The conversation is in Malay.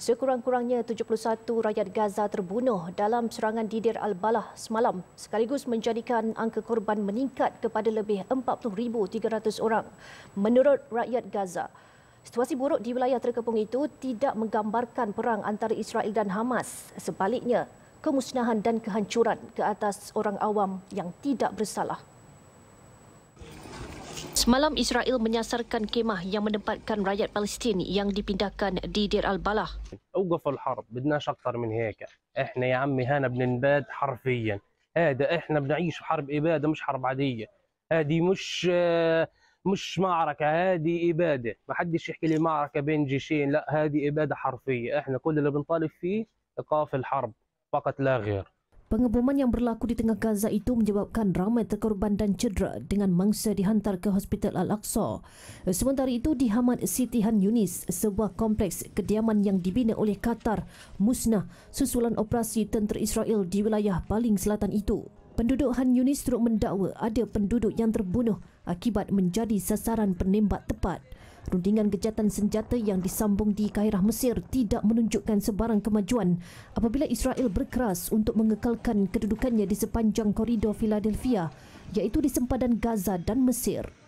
Sekurang-kurangnya 71 rakyat Gaza terbunuh dalam serangan Didir al-Balah semalam sekaligus menjadikan angka korban meningkat kepada lebih 40,300 orang. Menurut rakyat Gaza, situasi buruk di wilayah terkepung itu tidak menggambarkan perang antara Israel dan Hamas. Sebaliknya, kemusnahan dan kehancuran ke atas orang awam yang tidak bersalah. Semalam Israel menyasarkan kemah yang menempatkan rakyat Palestin yang dipindahkan di Deir al-Balah. أوقف الحرب بدناش أكثر من هيك إحنا يا عمي هنا بننباد حرفيا هذا إحنا بنعيش حرب إبادة مش حرب عادية هذه مش مش معركة هذه إبادة ما حدش يحكي لي معركة بين جيشين لا هذه إبادة حرفية إحنا كل اللي بنطالب فيه إيقاف الحرب فقط لا غير Pengeboman yang berlaku di tengah Gaza itu menyebabkan ramai terkorban dan cedera dengan mangsa dihantar ke Hospital Al-Aqsa. Sementara itu di Hamad City Han Yunis, sebuah kompleks kediaman yang dibina oleh Qatar musnah susulan operasi tentera Israel di wilayah paling selatan itu. Penduduk Han Yunis teruk mendakwa ada penduduk yang terbunuh akibat menjadi sasaran penembak tepat perundingan gejatan senjata yang disambung di Kairah Mesir tidak menunjukkan sebarang kemajuan apabila Israel berkeras untuk mengekalkan kedudukannya di sepanjang koridor Philadelphia iaitu di sempadan Gaza dan Mesir.